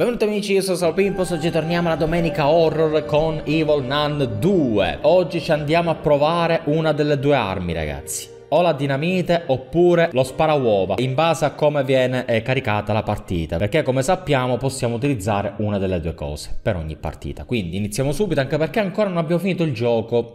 Benvenuti amici, io sono Salpimpos, oggi torniamo alla domenica horror con Evil Nun 2. Oggi ci andiamo a provare una delle due armi ragazzi. O la dinamite oppure lo sparauova, in base a come viene eh, caricata la partita. Perché come sappiamo possiamo utilizzare una delle due cose per ogni partita. Quindi iniziamo subito anche perché ancora non abbiamo finito il gioco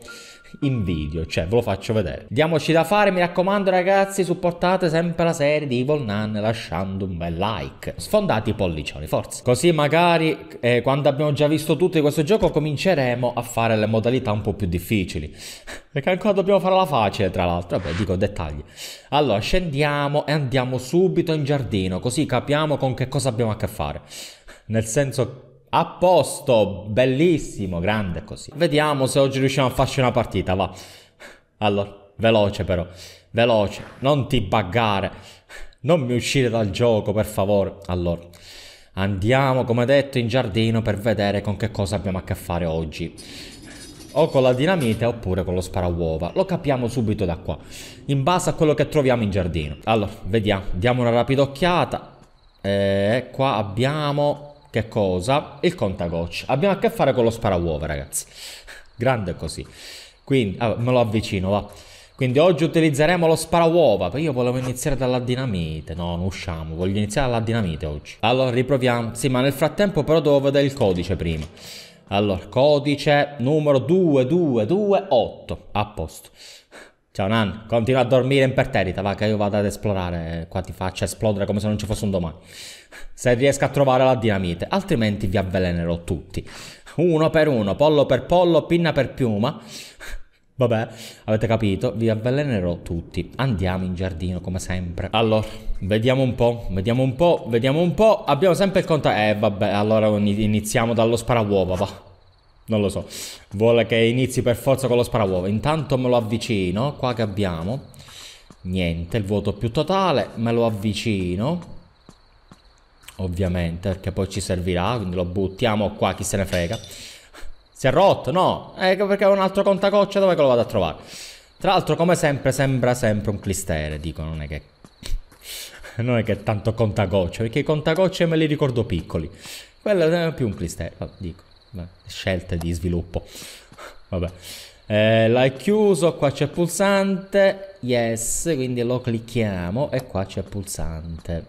in video, cioè ve lo faccio vedere. Diamoci da fare, mi raccomando ragazzi, supportate sempre la serie di Evil Nun lasciando un bel like. Sfondate i pollicioni, forza. Così magari eh, quando abbiamo già visto tutto di questo gioco cominceremo a fare le modalità un po' più difficili. Perché ancora dobbiamo fare la facile, tra l'altro. Vabbè, dico dettagli. Allora, scendiamo e andiamo subito in giardino, così capiamo con che cosa abbiamo a che fare. Nel senso a posto, bellissimo, grande così. Vediamo se oggi riusciamo a farci una partita, va. Allora, veloce però, veloce, non ti buggare, non mi uscire dal gioco, per favore. Allora, andiamo, come detto, in giardino per vedere con che cosa abbiamo a che fare oggi. O con la dinamite oppure con lo sparauova. Lo capiamo subito da qua. In base a quello che troviamo in giardino. Allora, vediamo. Diamo una rapida occhiata. E eh, qua abbiamo che cosa? Il contagocce. Abbiamo a che fare con lo sparauova, ragazzi. Grande così. Quindi, ah, me lo avvicino, va. Quindi oggi utilizzeremo lo sparauova. Io volevo iniziare dalla dinamite. No, non usciamo. Voglio iniziare dalla dinamite oggi. Allora, riproviamo. Sì, ma nel frattempo però devo vedere il codice prima. Allora, codice numero 2228. A posto. Ciao Nan, continua a dormire imperterrita, va che io vado ad esplorare, qua ti faccio esplodere come se non ci fosse un domani. Se riesco a trovare la dinamite, altrimenti vi avvelenerò tutti. Uno per uno, pollo per pollo, pinna per piuma. Vabbè, avete capito, vi avvelenerò tutti. Andiamo in giardino come sempre. Allora, vediamo un po', vediamo un po', vediamo un po'. Abbiamo sempre il conto... Eh vabbè, allora iniziamo dallo sparavuova, va. Non lo so. Vuole che inizi per forza con lo sparawuovo. Intanto me lo avvicino. Qua che abbiamo? Niente, il vuoto più totale. Me lo avvicino. Ovviamente, perché poi ci servirà. Quindi lo buttiamo qua, chi se ne frega. Si è rotto? No. Ecco perché ho un altro contacoccia. Dove che lo vado a trovare? Tra l'altro, come sempre, sembra sempre un clistere. Dico, non è che non è che tanto contagocce, perché i contagocce me li ricordo piccoli. Quello è più un clistello, dico scelte di sviluppo. Vabbè. Eh, l'hai chiuso, qua c'è pulsante, yes, quindi lo clicchiamo e qua c'è pulsante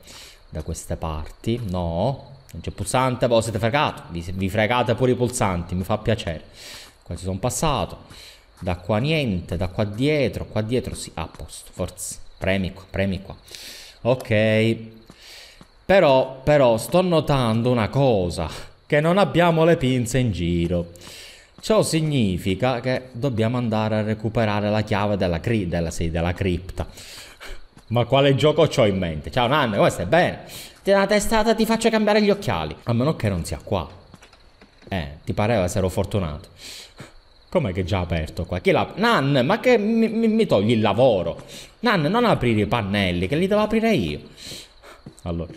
da queste parti, no, non c'è pulsante, voi boh, siete fregati, vi, vi, fregate pure i pulsanti, mi fa piacere, qua ci sono passato, da qua niente, da qua dietro, qua dietro sì, a posto, forse, premi qua, premi qua, ok, però, però sto notando una cosa, che non abbiamo le pinze in giro. Ciò significa che dobbiamo andare a recuperare la chiave della, cri della, sì, della cripta. Ma quale gioco ho in mente? Ciao Nanna, questo è bene. Ti la testata ti faccio cambiare gli occhiali. A meno che non sia qua. Eh, ti pareva se ero fortunato. Com'è che è già aperto qua? Chi l'ha... Nan, ma che mi, mi, mi, togli il lavoro? Nan, non aprire i pannelli, che li devo aprire io. Allora...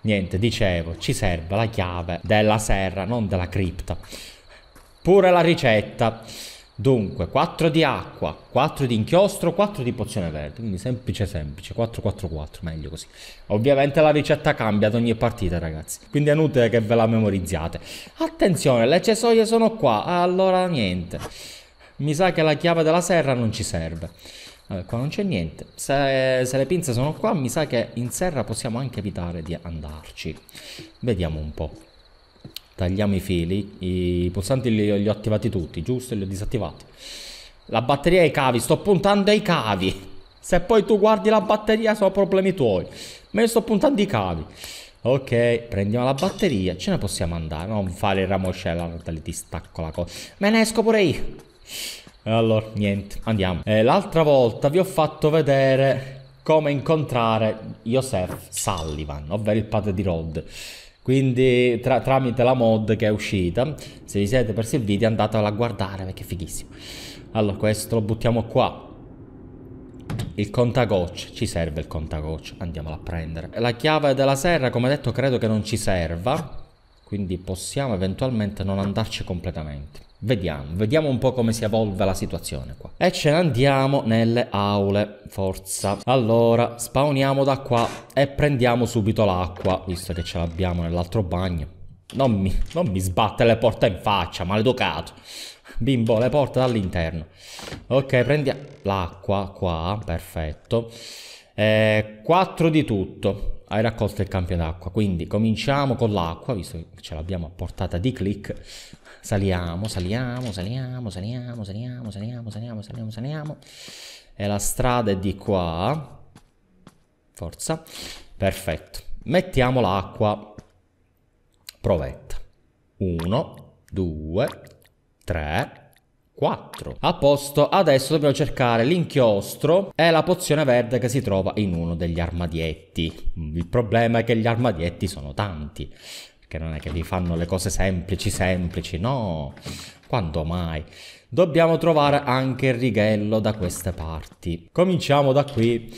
Niente, dicevo, ci serve la chiave della serra, non della cripta. Pure la ricetta. Dunque, 4 di acqua, 4 di inchiostro, 4 di pozione verde, quindi semplice semplice, 4 4 4, meglio così. Ovviamente la ricetta cambia ad ogni partita, ragazzi, quindi è inutile che ve la memorizziate. Attenzione, le cesoie sono qua, allora niente. Mi sa che la chiave della serra non ci serve qua non c'è niente. Se, se, le pinze sono qua, mi sa che in serra possiamo anche evitare di andarci. Vediamo un po'. Tagliamo i fili. I pulsanti li, li ho attivati tutti, giusto? Li ho disattivati. La batteria e i cavi. Sto puntando ai cavi. Se poi tu guardi la batteria sono problemi tuoi. Me ne sto puntando i cavi. Ok, prendiamo la batteria, ce ne possiamo andare. Non fare il ramoscello, ti stacco la cosa. Me ne esco pure io. Allora, niente, andiamo. Eh, l'altra volta vi ho fatto vedere come incontrare Joseph Sullivan, ovvero il padre di Rod. Quindi tra tramite la mod che è uscita, se vi siete persi il video andatela a guardare perché è fighissimo. Allora, questo lo buttiamo qua. Il contagocce, ci serve il contagocce, andiamolo a prendere. La chiave della serra, come detto, credo che non ci serva quindi possiamo eventualmente non andarci completamente. Vediamo, vediamo un po' come si evolve la situazione qua. E ce ne andiamo nelle aule, forza. Allora, spawniamo da qua e prendiamo subito l'acqua, visto che ce l'abbiamo nell'altro bagno. Non mi, non mi sbatte le porte in faccia, maleducato. Bimbo, le porte dall'interno. Ok, prendiamo l'acqua qua, perfetto. Eh, 4 di tutto hai raccolto il campione d'acqua. Quindi cominciamo con l'acqua, visto che ce l'abbiamo a portata di clic. Saliamo, saliamo, saliamo, saliamo, saliamo, saliamo, saliamo, saliamo, saliamo. E la strada è di qua. Forza. Perfetto. Mettiamo l'acqua. Provetta. 1, 2, 3, 4. A posto, adesso dobbiamo cercare l'inchiostro e la pozione verde che si trova in uno degli armadietti. Il problema è che gli armadietti sono tanti, che non è che vi fanno le cose semplici semplici, no, quando mai? Dobbiamo trovare anche il righello da queste parti. Cominciamo da qui.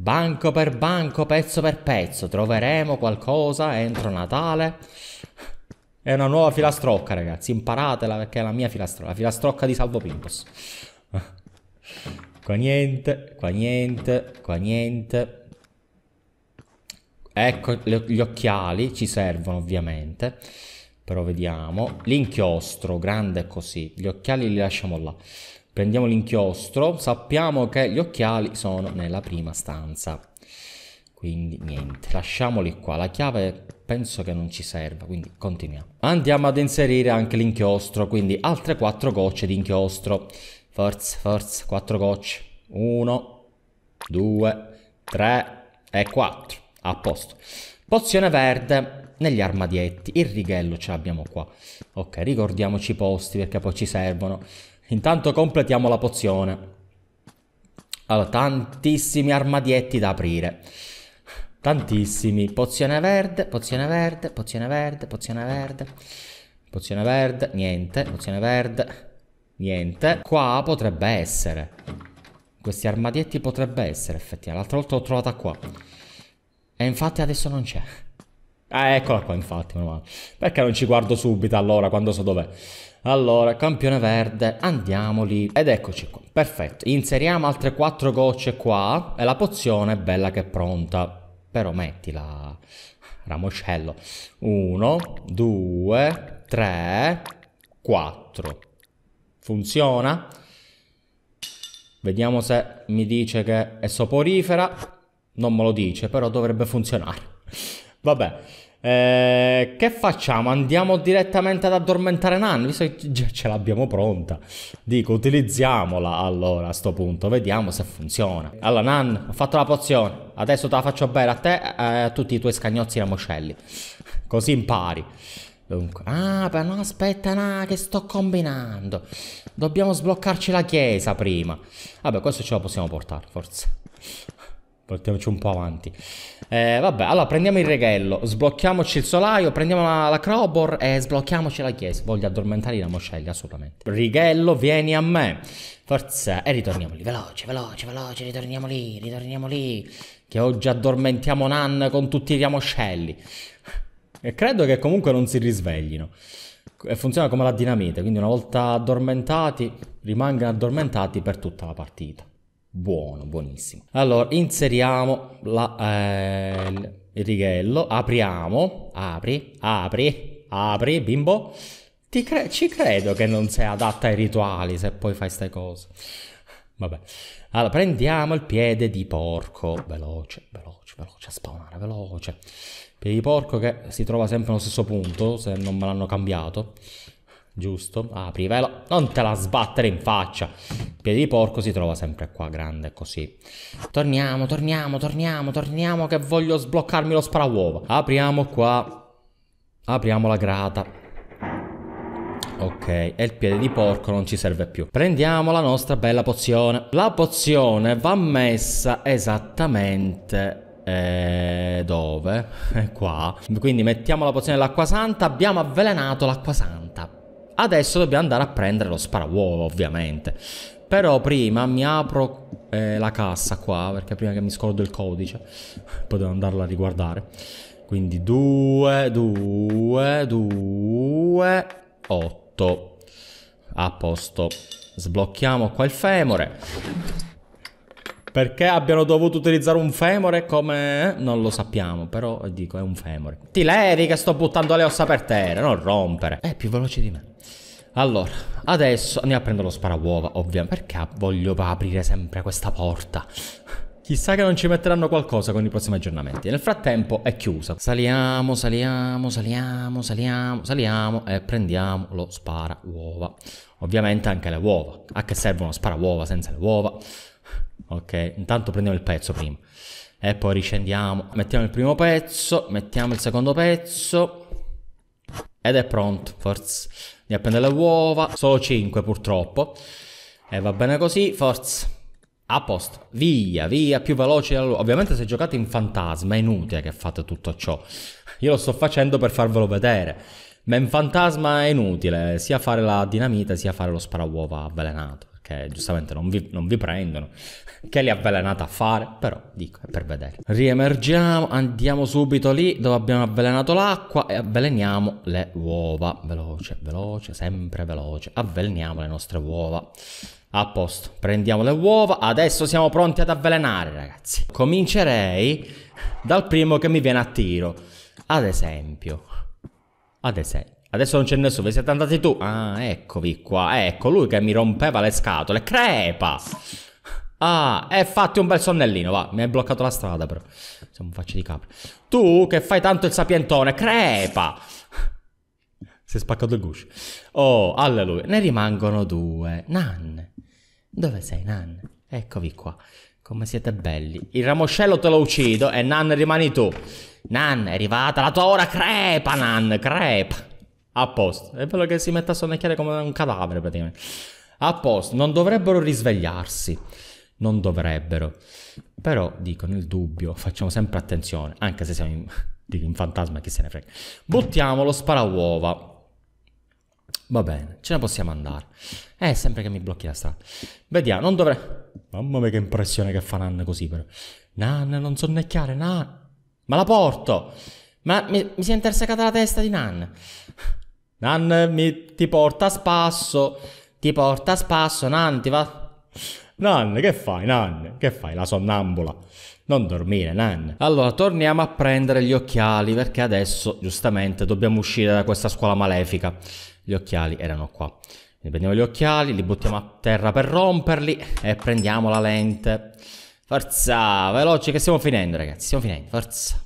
Banco per banco, pezzo per pezzo, troveremo qualcosa entro Natale è una nuova filastrocca, ragazzi. Imparatela perché è la mia filastrocca. La filastrocca di Salvo Pimpos. qua niente, qua niente, qua niente. Ecco, le, gli occhiali ci servono ovviamente. Però vediamo. L'inchiostro, grande così. Gli occhiali li lasciamo là. Prendiamo l'inchiostro. Sappiamo che gli occhiali sono nella prima stanza quindi niente lasciamoli qua la chiave penso che non ci serva quindi continuiamo andiamo ad inserire anche l'inchiostro quindi altre quattro gocce di inchiostro forza forza quattro gocce 1 2 3 e 4 a posto pozione verde negli armadietti il righello ce l'abbiamo qua ok ricordiamoci i posti perché poi ci servono intanto completiamo la pozione allora, tantissimi armadietti da aprire Tantissimi. Pozione verde, pozione verde, pozione verde, pozione verde. Pozione verde, niente. Pozione verde, niente. Qua potrebbe essere. Questi armadietti potrebbe essere, effettivamente. L'altra volta l'ho trovata qua. E infatti adesso non c'è. Ah, eccola qua, infatti, meno male. Perché non ci guardo subito allora, quando so dov'è? Allora, campione verde, andiamoli. Ed eccoci qua, perfetto. Inseriamo altre quattro gocce qua e la pozione è bella che è pronta però mettila, ramoscello. 1, 2, 3, 4. Funziona? Vediamo se mi dice che è soporifera. Non me lo dice, però dovrebbe funzionare. Vabbè. Eh, che facciamo? Andiamo direttamente ad addormentare Nan, visto che già ce l'abbiamo pronta. Dico, utilizziamola allora a sto punto, vediamo se funziona. Allora Nan, ho fatto la pozione, adesso te la faccio bere a te e eh, a tutti i tuoi scagnozzi ramoscelli. Così impari. Dunque, ah, però no, aspetta, no, che sto combinando. Dobbiamo sbloccarci la chiesa prima. Vabbè, questo ce lo possiamo portare, forse. Portiamoci un po' avanti. Eh, vabbè, allora prendiamo il reghello, sblocchiamoci il solaio, prendiamo la, la crobor e sblocchiamoci la chiesa. Voglio addormentare la mosceglia, assolutamente. Righello, vieni a me. Forza, e ritorniamo lì, veloce, veloce, veloce, ritorniamo lì, ritorniamo lì. Che oggi addormentiamo Nan con tutti i ramoscelli. E credo che comunque non si risveglino. Funziona come la dinamite, quindi una volta addormentati, rimangono addormentati per tutta la partita buono, buonissimo. Allora, inseriamo la, eh, il righello, apriamo, apri, apri, apri, bimbo. Cre- ci credo che non sei adatta ai rituali se poi fai queste cose. Vabbè. Allora, prendiamo il piede di porco. Veloce, veloce, veloce, a spawnare, veloce. Piede di porco che si trova sempre allo stesso punto, se non me l'hanno cambiato. Giusto? Apri, velo. Non te la sbattere in faccia. Piedi di porco si trova sempre qua, grande, così. Torniamo, torniamo, torniamo, torniamo che voglio sbloccarmi lo sparauovo. Apriamo qua. Apriamo la grata. Ok, e il piede di porco non ci serve più. Prendiamo la nostra bella pozione. La pozione va messa esattamente eh, dove? qua. Quindi mettiamo la pozione dell'acqua santa. Abbiamo avvelenato l'acqua santa. Adesso dobbiamo andare a prendere lo sparavuovo, ovviamente. Però prima mi apro eh, la cassa qua, perché prima che mi scordo il codice, potevo andarla a riguardare. Quindi 2, 2, 2, 8. A posto. Sblocchiamo qua il femore. Perché abbiano dovuto utilizzare un femore come... Eh, non lo sappiamo, però dico, è un femore. Ti levi che sto buttando le ossa per terra, non rompere. È eh, più veloce di me. Allora, adesso andiamo a prendere lo sparauova, ovviamente. Perché voglio aprire sempre questa porta? Chissà che non ci metteranno qualcosa con i prossimi aggiornamenti. Nel frattempo è chiusa. Saliamo, saliamo, saliamo, saliamo, saliamo e prendiamo lo spara uova. Ovviamente anche le uova. A che servono spara uova senza le uova? ok? Intanto prendiamo il pezzo prima e eh, poi riscendiamo, mettiamo il primo pezzo, mettiamo il secondo pezzo ed è pronto, forza. Andiamo a prendere le uova, solo 5 purtroppo e va bene così, forza. A posto, via, via, più veloce. Ovviamente se giocate in fantasma è inutile che fate tutto ciò. Io lo sto facendo per farvelo vedere. Ma in fantasma è inutile sia fare la dinamite sia fare lo spara avvelenato che giustamente non vi, non vi prendono, che li avvelenate a fare, però dico, è per vedere. Riemergiamo, andiamo subito lì dove abbiamo avvelenato l'acqua e avveleniamo le uova. Veloce, veloce, sempre veloce. Avveleniamo le nostre uova. A posto, prendiamo le uova, adesso siamo pronti ad avvelenare ragazzi. Comincerei dal primo che mi viene a tiro. Ad esempio, ad esempio. Adesso non c'è nessuno, vi siete andati tu? Ah, eccovi qua, ecco lui che mi rompeva le scatole, crepa! Ah, e fatti un bel sonnellino, va. Mi hai bloccato la strada, però. Siamo un faccio di capra. Tu che fai tanto il sapientone, crepa! si è spaccato il guscio. Oh, alleluia. Ne rimangono due. Nan. Dove sei, Nan? Eccovi qua. Come siete belli. Il ramoscello te lo uccido e Nan rimani tu. Nan, è arrivata la tua ora, crepa, Nan, crepa. A posto. È bello che si mette a sonnecchiare come un cadavere praticamente. A posto. Non dovrebbero risvegliarsi. Non dovrebbero. Però, dico, nel dubbio, facciamo sempre attenzione. Anche se siamo in, in fantasma, chi se ne frega. Buttiamo lo sparauova. Va bene, ce ne possiamo andare. Eh, sempre che mi blocchi la strada. Vediamo, non dovrei... Mamma mia che impressione che fa Nanna così però. Nanna, non sonnecchiare, Nanna. Ma la porto! Ma mi, mi si è intersecata la testa di Nanna. Nan mi, ti porta a spasso, ti porta a spasso, Nan ti va... Nan, che fai, Nan? Che fai, la sonnambula? Non dormire, Nan. Allora, torniamo a prendere gli occhiali, perché adesso, giustamente, dobbiamo uscire da questa scuola malefica. Gli occhiali erano qua. Quindi prendiamo gli occhiali, li buttiamo a terra per romperli e prendiamo la lente. Forza, veloce, che stiamo finendo, ragazzi, stiamo finendo, forza.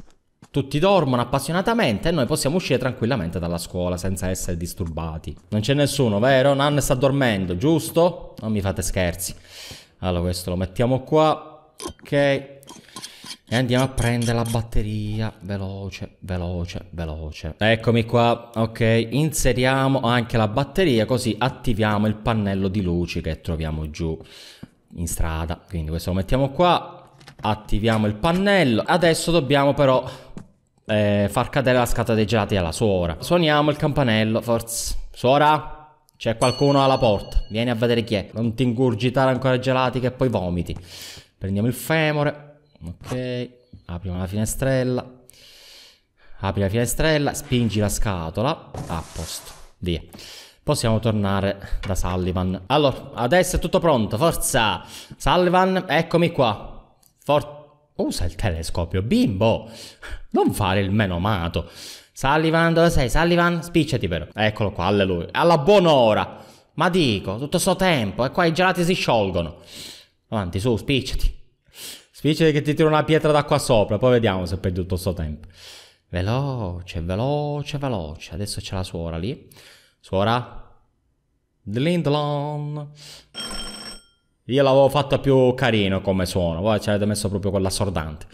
Tutti dormono appassionatamente e noi possiamo uscire tranquillamente dalla scuola senza essere disturbati. Non c'è nessuno, vero? Nan sta dormendo, giusto? Non mi fate scherzi. Allora, questo lo mettiamo qua. Ok. E andiamo a prendere la batteria. Veloce, veloce, veloce. Eccomi qua. Ok, inseriamo anche la batteria così attiviamo il pannello di luci che troviamo giù in strada. Quindi questo lo mettiamo qua. Attiviamo il pannello. Adesso dobbiamo però eh, far cadere la scatola dei gelati alla suora. Suoniamo il campanello, forza. Suora, c'è qualcuno alla porta. Vieni a vedere chi è. Non ti ingurgitare ancora i gelati che poi vomiti. Prendiamo il femore. Ok, apriamo la finestrella. Apri la finestrella, spingi la scatola. A posto, via. Possiamo tornare da Sullivan. Allora, adesso è tutto pronto, forza! Sullivan, eccomi qua. Forza usa il telescopio, bimbo! Non fare il meno amato! Sullivan, dove sei? Sullivan, spicciati però. Eccolo qua, alleluia. Alla buon'ora! Ma dico, tutto sto tempo, e qua i gelati si sciolgono. Avanti, su, spicciati. Spicciati che ti tiro una pietra d'acqua sopra, poi vediamo se perdi tutto sto tempo. Veloce, veloce, veloce. Adesso c'è la suora lì. Suora. Dlindlon! Dlindlon! Io l'avevo fatta più carino come suono, voi ci avete messo proprio quella assordante.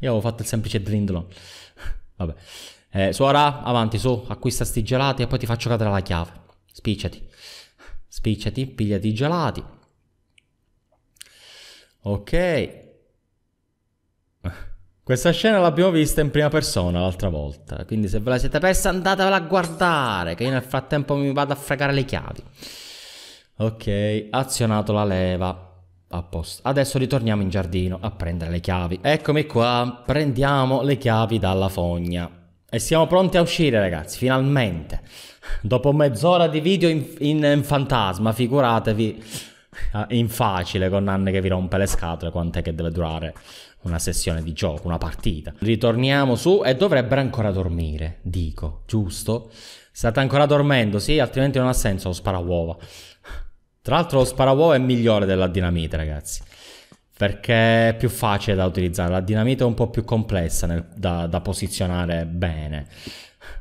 Io avevo fatto il semplice drindolo. Vabbè. Eh, suora, avanti, su, acquista sti gelati e poi ti faccio cadere la chiave. Spicciati. Spicciati, pigliati i gelati. Ok. Questa scena l'abbiamo vista in prima persona l'altra volta, quindi se ve la siete persa andatevela a guardare, che io nel frattempo mi vado a fregare le chiavi. Ok, azionato la leva. Apposta. Adesso ritorniamo in giardino a prendere le chiavi. Eccomi qua, prendiamo le chiavi dalla fogna. E siamo pronti a uscire, ragazzi, finalmente. Dopo mezz'ora di video in, in, in, fantasma, figuratevi ah, in facile con Anne che vi rompe le scatole quant'è che deve durare una sessione di gioco, una partita. Ritorniamo su e dovrebbero ancora dormire, dico, giusto? State ancora dormendo, sì, altrimenti non ha senso lo sparauova. Tra l'altro lo sparavuovo è migliore della dinamite, ragazzi. Perché è più facile da utilizzare. La dinamite è un po' più complessa nel, da, da posizionare bene.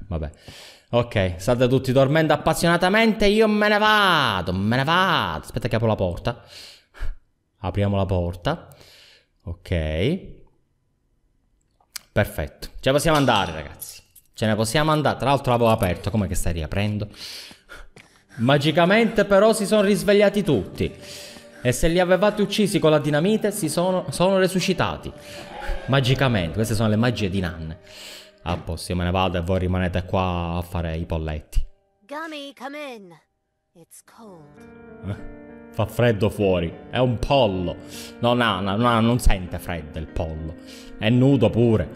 Vabbè. Ok, state tutti dormendo appassionatamente. Io me ne vado, me ne vado. Aspetta che apro la porta. Apriamo la porta. Ok. Perfetto. Ce ne possiamo andare, ragazzi. Ce ne possiamo andare. Tra l'altro l'avevo aperto. Com'è che stai riaprendo? Magicamente però si sono risvegliati tutti. E se li avevate uccisi con la dinamite, si sono, sono resuscitati. Magicamente, queste sono le magie di Nan. A posto, io me ne vado e voi rimanete qua a fare i polletti. Gummy, come in. It's cold. Eh? Fa freddo fuori, è un pollo. No, no, no, no non sente freddo il pollo. È nudo pure.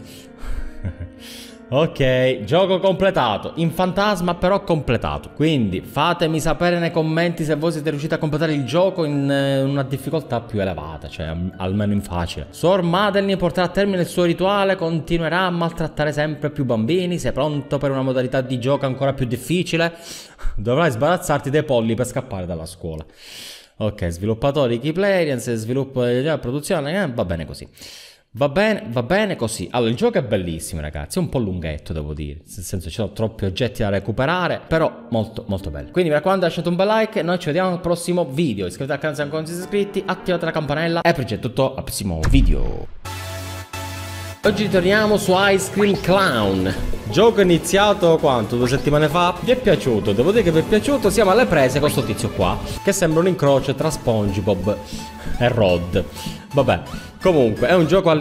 Ok, gioco completato. In fantasma però completato. Quindi fatemi sapere nei commenti se voi siete riusciti a completare il gioco in eh, una difficoltà più elevata, cioè almeno in facile. Sor Madeline porterà a termine il suo rituale, continuerà a maltrattare sempre più bambini. Sei pronto per una modalità di gioco ancora più difficile? Dovrai sbarazzarti dei polli per scappare dalla scuola. Ok, sviluppatori, key players, sviluppo, della eh, produzione, eh, va bene così. Va bene, va bene così. Allora, il gioco è bellissimo, ragazzi. È un po' lunghetto, devo dire. Nel senso, ci sono troppi oggetti da recuperare. Però, molto, molto bello. Quindi, mi raccomando, lasciate un bel like. Noi ci vediamo al prossimo video. Iscrivetevi al canale se ancora non siete iscritti. Attivate la campanella. E progetto tutto al prossimo video. Oggi ritorniamo su Ice Cream Clown. Gioco iniziato quanto? Due settimane fa? Vi è piaciuto? Devo dire che vi è piaciuto. Siamo alle prese con questo tizio qua. Che sembra un incrocio tra SpongeBob e Rod. Vabbè. Comunque, è un gioco al.